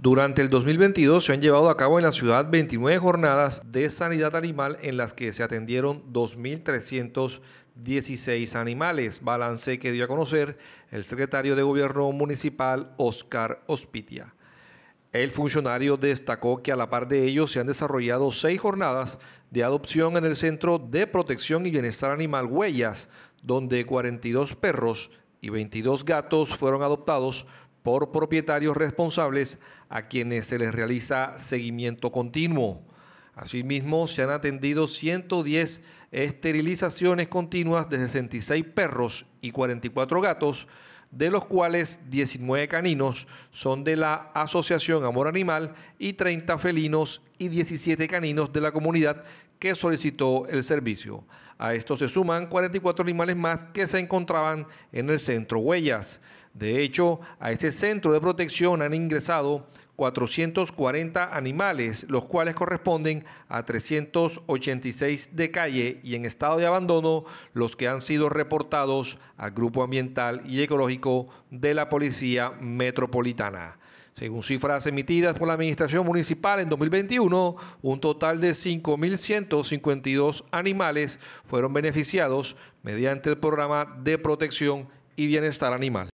Durante el 2022 se han llevado a cabo en la ciudad 29 jornadas de sanidad animal en las que se atendieron 2.316 animales, balance que dio a conocer el secretario de Gobierno Municipal Oscar Ospitia. El funcionario destacó que a la par de ellos se han desarrollado seis jornadas de adopción en el Centro de Protección y Bienestar Animal Huellas, donde 42 perros y 22 gatos fueron adoptados por propietarios responsables a quienes se les realiza seguimiento continuo. Asimismo, se han atendido 110 esterilizaciones continuas de 66 perros y 44 gatos, de los cuales 19 caninos son de la Asociación Amor Animal y 30 felinos y 17 caninos de la comunidad que solicitó el servicio. A esto se suman 44 animales más que se encontraban en el centro Huellas. De hecho, a ese centro de protección han ingresado 440 animales, los cuales corresponden a 386 de calle y en estado de abandono, los que han sido reportados al Grupo Ambiental y Ecológico de la Policía Metropolitana. Según cifras emitidas por la Administración Municipal en 2021, un total de 5.152 animales fueron beneficiados mediante el programa de protección y bienestar animal.